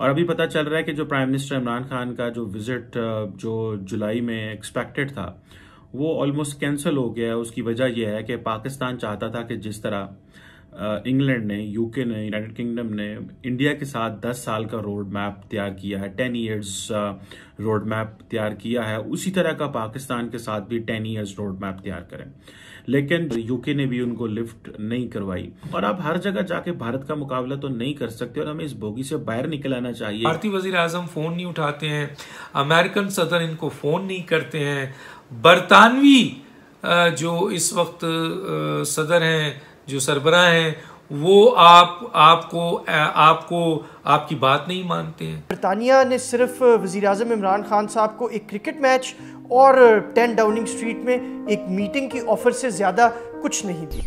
और अभी पता चल रहा है कि जो प्राइम मिनिस्टर इमरान खान का जो विजिट uh, जो जुलाई में एक्सपेक्टेड था वो ऑलमोस्ट कैंसिल हो गया है उसकी वजह यह है कि पाकिस्तान चाहता था कि जिस तरह इंग्लैंड uh, ने यूके ने यूनाइटेड किंगडम ने इंडिया के साथ 10 साल का रोड मैप तैयार किया है 10 इयर्स रोड मैप तैयार किया है उसी तरह का पाकिस्तान के साथ भी 10 इयर्स रोड मैप तैयार करें लेकिन यूके ने भी उनको लिफ्ट नहीं करवाई और आप हर जगह जाके भारत का मुकाबला तो नहीं कर सकते और हमें इस बोगी से बाहर निकल आना चाहिए भारतीय वजीर आजम फोन नहीं उठाते हैं अमेरिकन सदन इनको फोन नहीं करते हैं बरतानवी जो इस वक्त सदर हैं जो सरबरा हैं वो आप आपको आपको आपकी बात नहीं मानते हैं बरतानिया ने सिर्फ वज़ी अजम इमरान खान साहब को एक क्रिकेट मैच और टेन डाउनिंग स्ट्रीट में एक मीटिंग की ऑफर से ज़्यादा कुछ नहीं दी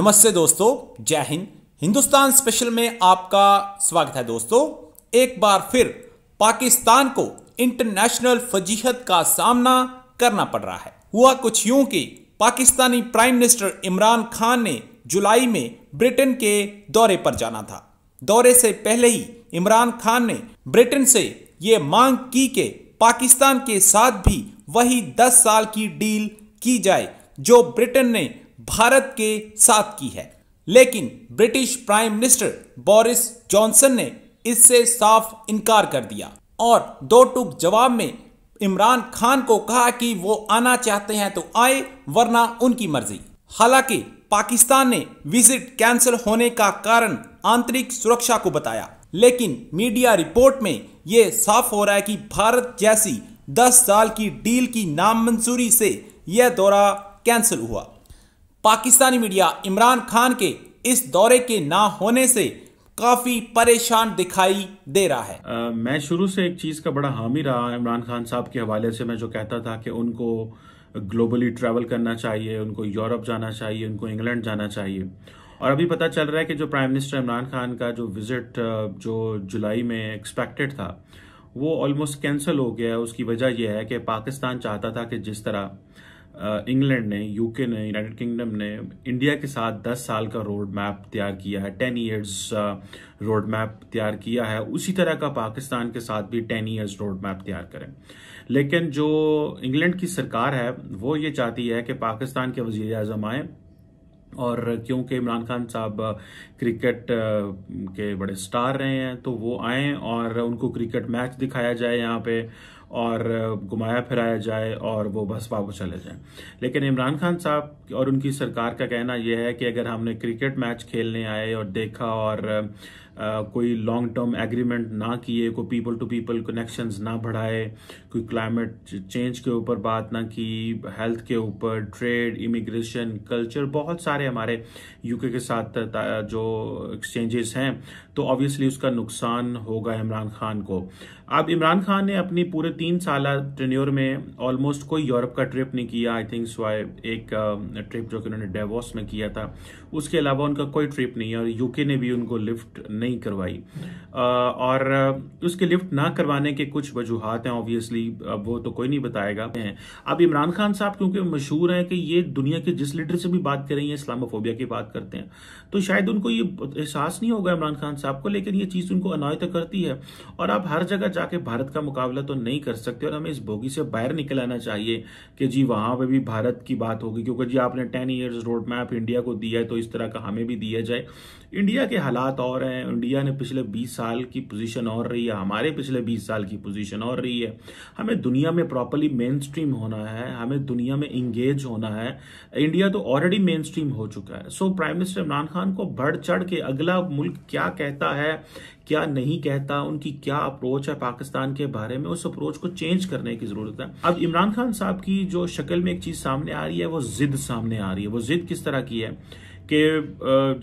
नमस्ते दोस्तों जय हिंद हिंदुस्तान स्पेशल में आपका स्वागत है दोस्तों एक बार फिर पाकिस्तान को इंटरनेशनल फजीहत का सामना करना पड़ रहा है हुआ कुछ यूं कि पाकिस्तानी प्राइम मिनिस्टर इमरान खान ने जुलाई में ब्रिटेन के दौरे पर जाना था दौरे से पहले ही इमरान खान ने ब्रिटेन से ये मांग की कि पाकिस्तान के साथ भी वही 10 साल की डील की जाए जो ब्रिटेन ने भारत के साथ की है लेकिन British prime minister Boris Johnson ने इससे साफ इनकार कर दिया और दो टूक जवाब में इमरान खान को कहा कि वो आना चाहते हैं तो आए वरना उनकी मर्जी हालांकि पाकिस्तान ने विजिट कैंसिल होने का कारण आंतरिक सुरक्षा को बताया लेकिन मीडिया रिपोर्ट में ये साफ हो रहा है कि भारत जैसी 10 साल की डील की नाम मंजूरी से यह दौरा कैंसिल हुआ पाकिस्तानी मीडिया इमरान खान के इस दौरे के ना होने से काफी परेशान दिखाई दे रहा है आ, मैं शुरू से एक चीज का बड़ा हामी रहा इमरान खान साहब के हवाले से मैं जो कहता था कि उनको ग्लोबली ट्रैवल करना चाहिए उनको यूरोप जाना चाहिए उनको इंग्लैंड जाना चाहिए और अभी पता चल रहा है कि जो प्राइम मिनिस्टर इमरान खान का जो विजिट जो जुलाई में एक्सपेक्टेड था वो ऑलमोस्ट कैंसिल हो गया है उसकी वजह यह है कि पाकिस्तान चाहता था कि जिस तरह इंग्लैंड ने यूके ने यूनाइटेड किंगडम ने इंडिया के साथ 10 साल का रोड मैप तैयार किया है 10 इयर्स रोड मैप तैयार किया है उसी तरह का पाकिस्तान के साथ भी 10 इयर्स रोड मैप तैयार करें लेकिन जो इंग्लैंड की सरकार है वो ये चाहती है कि पाकिस्तान के वजीर अजम आए और क्योंकि इमरान खान साहब क्रिकेट के बड़े स्टार रहे हैं तो वो आएँ और उनको क्रिकेट मैच दिखाया जाए यहाँ पे और घुमाया फिराया जाए और वो भसपा को चले जाए लेकिन इमरान खान साहब और उनकी सरकार का कहना यह है कि अगर हमने क्रिकेट मैच खेलने आए और देखा और आ, कोई लॉन्ग टर्म एग्रीमेंट ना किए कोई पीपल टू पीपल कनेक्शंस ना बढ़ाए कोई क्लाइमेट चेंज के ऊपर बात ना की हेल्थ के ऊपर ट्रेड इमिग्रेशन कल्चर बहुत सारे हमारे यूके के साथ जो एक्सचेंजेस हैं तो ऑब्वियसली उसका नुकसान होगा इमरान खान को अब इमरान खान ने अपनी पूरे तीन साल ट्रेन्योर में ऑलमोस्ट कोई यूरोप का ट्रिप नहीं किया आई थिंक सो एक ट्रिप जो कि उन्होंने डेवोस में किया था उसके अलावा उनका कोई ट्रिप नहीं है और यूके ने भी उनको लिफ्ट नहीं करवाई और उसके लिफ्ट ना करवाने के कुछ वजूहत हैं ऑब्वियसली अब वो तो कोई नहीं बताएगा अब इमरान खान साहब क्योंकि मशहूर हैं कि ये दुनिया के जिस लीडर से भी बात करें इस्लामोफोबिया की बात करते हैं तो शायद उनको ये एहसास नहीं होगा इमरान खान साहब को लेकिन ये चीज़ उनको अनॉय तो करती है और आप हर जगह जाके भारत का मुकाबला तो नहीं कर कर सकते हैं और हमें इस बोगी से बाहर निकल आना चाहिए कि जी वहाँ पर भी भारत की बात होगी क्योंकि जी आपने ten years road map India को दिया है तो इस तरह का हमें भी दिया जाए इंडिया के हालात और हैं इंडिया ने पिछले बीस साल की पोजिशन और रही है हमारे पिछले बीस साल की पोजिशन और रही है हमें दुनिया में प्रॉपरली मेन स्ट्रीम होना है हमें दुनिया में इंगेज होना है इंडिया तो ऑलरेडी मेन स्ट्रीम हो चुका है so prime minister Imran Khan को बढ़ चढ़ के अगला मुल्क क्या कहता है क्या नहीं कहता उनकी क्या अप्रोच है पाकिस्तान के बारे में उस अप्रोच को चेंज करने की जरूरत है अब इमरान खान साहब की जो शक्ल में एक चीज सामने आ रही है वो जिद सामने आ रही है वो जिद किस तरह की है कि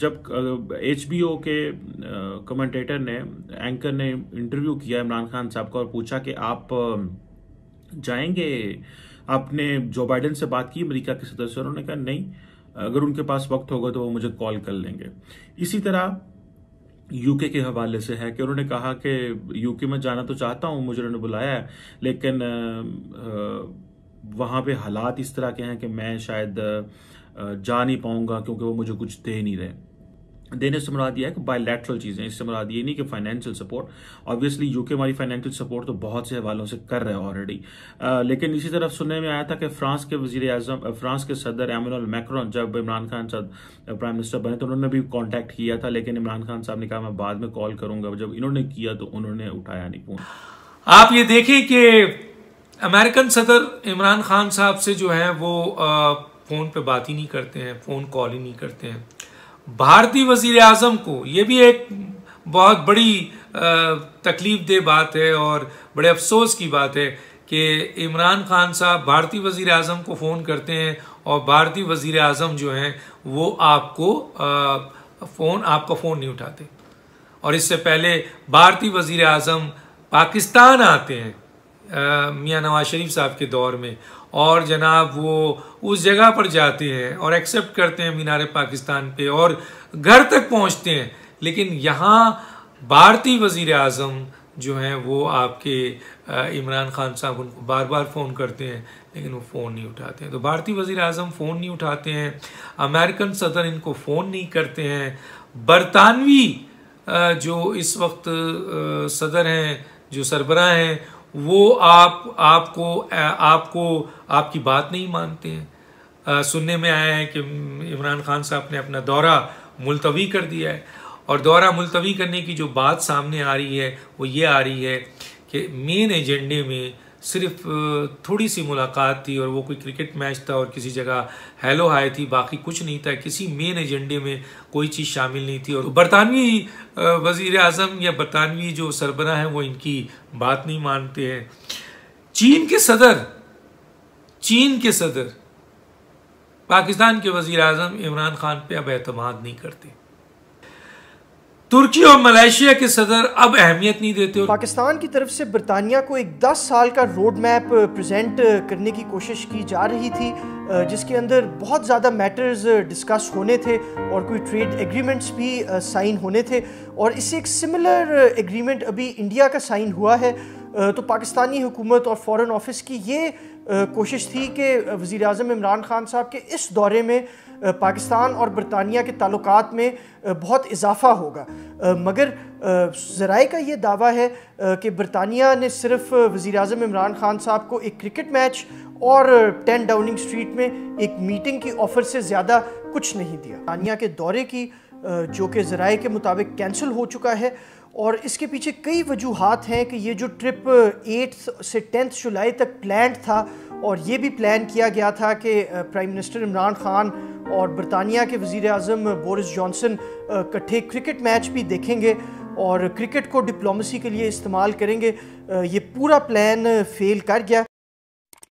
जब एच के कमेंटेटर ने एंकर ने इंटरव्यू किया इमरान खान साहब का और पूछा कि आप जाएंगे आपने जो बाइडन से बात की अमेरिका के सदस्य उन्होंने कहा नहीं अगर उनके पास वक्त होगा तो वो मुझे कॉल कर लेंगे इसी तरह यूके के हवाले से है कि उन्होंने कहा कि यूके में जाना तो चाहता हूँ मुझे उन्होंने बुलाया है लेकिन वहाँ पे हालात इस तरह के हैं कि मैं शायद जा नहीं पाऊँगा क्योंकि वो मुझे कुछ दे नहीं रहे देने से मुराद यह है कि बायोलैटरल चीज़ें इससे मुराद ये नहीं कि फाइनेंशियल सपोर्ट ऑब्वियसली यूके हमारी फाइनेंशियल सपोर्ट तो बहुत से हवालों से कर रहे हैं ऑलरेडी uh, लेकिन इसी तरफ सुनने में आया था कि फ्रांस के वजीर अजम uh, फ्रांस के सदर एमोनल मैक्रोन जब इमरान खान साहब प्राइम uh, मिनिस्टर बने तो उन्होंने भी कॉन्टैक्ट किया था लेकिन इमरान खान साहब ने कहा मैं बाद में कॉल करूंगा जब इन्होंने किया तो उन्होंने उठाया नहीं फोन आप ये देखें कि अमेरिकन सदर इमरान खान साहब से जो है वो फ़ोन पे बात ही नहीं करते हैं फ़ोन कॉल ही नहीं करते हैं भारतीय वजीर अजम को ये भी एक बहुत बड़ी तकलीफ दे बात है और बड़े अफसोस की बात है कि इमरान खान साहब भारतीय वजीर अजम को फ़ोन करते हैं और भारतीय वजीर अजम जो हैं वो आपको फ़ोन आपका फ़ोन नहीं उठाते और इससे पहले भारतीय वजीर अजम पाकिस्तान आते हैं मियाँ नवाज शरीफ साहब के दौर में और जनाब वो उस जगह पर जाते हैं और एक्सेप्ट करते हैं मीनार पाकिस्तान पे और घर तक पहुंचते हैं लेकिन यहाँ भारतीय वज़ी अजम जो हैं वो आपके इमरान खान साहब उनको बार बार फ़ोन करते हैं लेकिन वो फ़ोन नहीं उठाते हैं तो भारतीय वज़ी अजम फ़ोन नहीं उठाते हैं अमेरिकन सदर इनको फ़ोन नहीं करते हैं बरतानवी जो इस वक्त सदर हैं जो सरबरा हैं वो आप आपको आपको आपकी बात नहीं मानते हैं सुनने में आया है कि इमरान खान साहब ने अपना दौरा मुलतवी कर दिया है और दौरा मुलतवी करने की जो बात सामने आ रही है वो ये आ रही है कि मेन एजेंडे में सिर्फ थोड़ी सी मुलाकात थी और वो कोई क्रिकेट मैच था और किसी जगह हेलो हाय थी बाकी कुछ नहीं था किसी मेन एजेंडे में कोई चीज़ शामिल नहीं थी और बरतानवी वज़ी अजम या बरतानवी जो सरबरा हैं वो इनकी बात नहीं मानते हैं चीन के सदर चीन के सदर पाकिस्तान के वज़ी अजम इमरान खान पर अब अतमाद नहीं करते तुर्की और मलेशिया के सदर अब अहमियत नहीं देते पाकिस्तान की तरफ से बरतानिया को एक 10 साल का रोड मैप प्रेजेंट करने की कोशिश की जा रही थी uh, जिसके अंदर बहुत ज़्यादा मैटर्स डिस्कस uh, होने थे और कोई ट्रेड एग्रीमेंट्स भी साइन uh, होने थे और इससे एक सिमिलर एग्रीमेंट अभी इंडिया का साइन हुआ है तो पाकिस्तानी हुकूमत और फॉरेन ऑफिस की ये कोशिश थी कि वज़ी अजम इमरान ख़ान साहब के इस दौरे में पाकिस्तान और बरतानिया के ताल्लुक में बहुत इजाफा होगा मगर ज़राए का ये दावा है कि बरतानिया ने सिर्फ वज़ी अजम इमरान ख़ान साहब को एक क्रिकेट मैच और टेन डाउनिंग स्ट्रीट में एक मीटिंग की ऑफ़र से ज़्यादा कुछ नहीं दिया बरतानिया के दौरे की जो कि ज़राए के मुताबिक कैंसिल हो चुका है और इसके पीछे कई वजूहत हैं कि ये जो ट्रिप एट से टेंथ जुलाई तक प्लान था और ये भी प्लान किया गया था कि प्राइम मिनिस्टर इमरान खान और बरतानिया के वज़ी अजम बोरिस जॉनसन इकट्ठे क्रिकेट मैच भी देखेंगे और क्रिकेट को डिप्लोमेसी के लिए इस्तेमाल करेंगे ये पूरा प्लान फेल कर गया